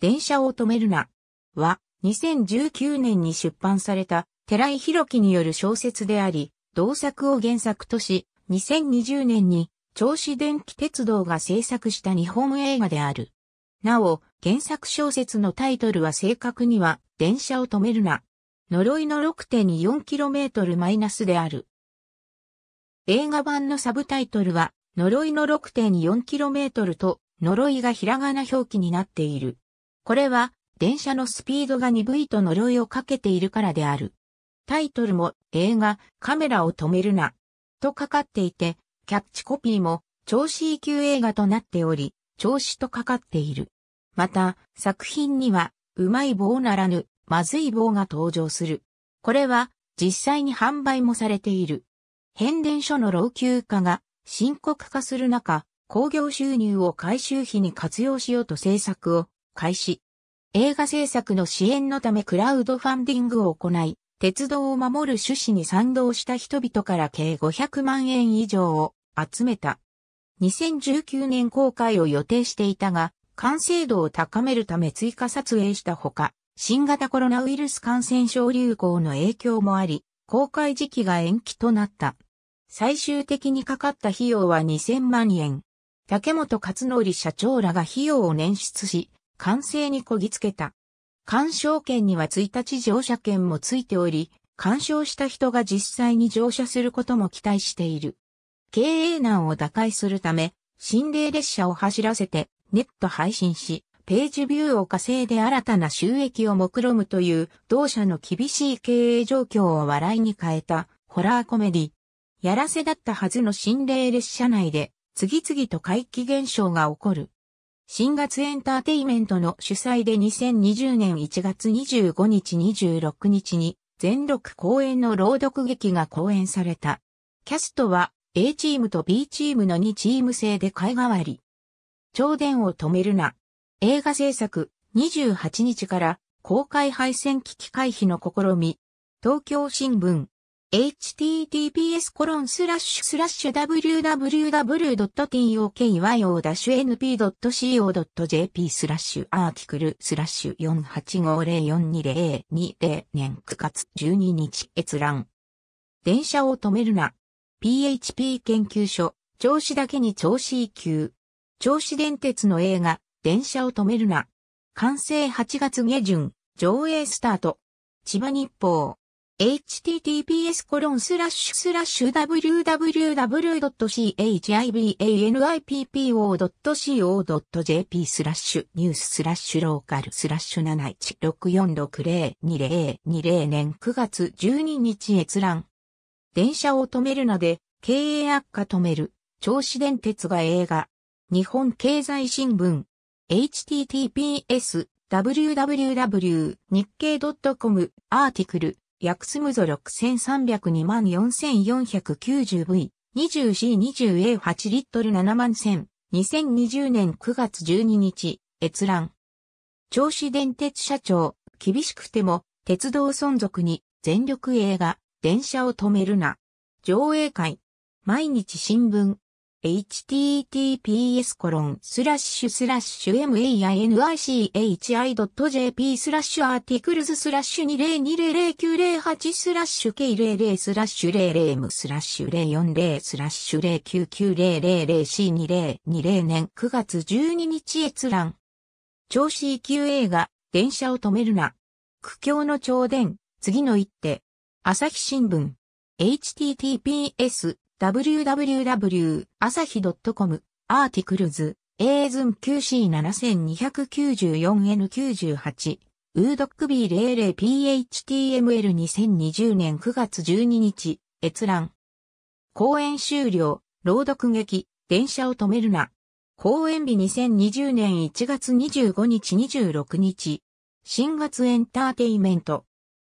電車を止めるな。は、2019年に出版された、寺井宏樹による小説であり、同作を原作とし、2020年に、銚子電気鉄道が制作した日本映画である。なお、原作小説のタイトルは正確には、電車を止めるな。呪いの 6.4km マイナスである。映画版のサブタイトルは、呪いの 6.4km と、呪いがひらがな表記になっている。これは電車のスピードが鈍いと呪いをかけているからである。タイトルも映画カメラを止めるなとかかっていて、キャッチコピーも超 C 級映画となっており、調子とかかっている。また、作品には、うまい棒ならぬ、まずい棒が登場する。これは、実際に販売もされている。変電所の老朽化が深刻化する中、工業収入を回収費に活用しようと政策を開始。映画制作の支援のためクラウドファンディングを行い、鉄道を守る趣旨に賛同した人々から計500万円以上を集めた。2019年公開を予定していたが、完成度を高めるため追加撮影したほか、新型コロナウイルス感染症流行の影響もあり、公開時期が延期となった。最終的にかかった費用は2000万円。竹本勝則社長らが費用を捻出し、完成にこぎつけた。鑑賞券には1日乗車券もついており、鑑賞した人が実際に乗車することも期待している。経営難を打開するため、心霊列車を走らせてネット配信し、ページビューを稼いで新たな収益を目論むという同社の厳しい経営状況を笑いに変えたホラーコメディ。やらせだったはずの心霊列車内で次々と怪奇現象が起こる。新月エンターテイメントの主催で2020年1月25日26日に全6公演の朗読劇が公演された。キャストは A チームと B チームの2チーム制で買い替わり。超電を止めるな。映画制作28日から公開配線危機回避の試み。東京新聞 https コロンスラッシュスラッシュ www.tokyo-np.co.jp スラッシュアーキクルスラッシュ4 8 5 0 4 2 0 2 0年9月12日閲覧。電車を止めるな。PHP 研究所、調子だけに調子い級。調子電鉄の映画、電車を止めるな。完成8月下旬、上映スタート。千葉日報。https w w w c h i b a n i p p o c o j p スラッシュニューススラッシュローカルスラッシュ7 1 6 4 6 0 2 0 2 0年9月12日閲覧。電車を止めるなで経営悪化止める。銚子電鉄が映画。日本経済新聞。https www 日経 .com アーティクル約すむぞ 63024490V、20C20A8 リットル7万1000、2020年9月12日、閲覧。銚子電鉄社長、厳しくても、鉄道存続に、全力映画、電車を止めるな。上映会。毎日新聞。https コロンスラッシュスラッシュ mainichi.jp スラッシュアーティクルズスラッシュ2020908スラッシュ k00 スラッシュ00ムスラッシュ040スラッシュ0999000 C2020 年9月12日閲覧。調子 EQA が電車を止めるな。苦境の超電、次の一手。朝日新聞。https www 朝日 .com アーティクルズ A ズン QC7294N98 ウードック B00PHTML2020 年9月12日閲覧公演終了朗読劇電車を止めるな公演日2020年1月25日26日新月エンターテイメント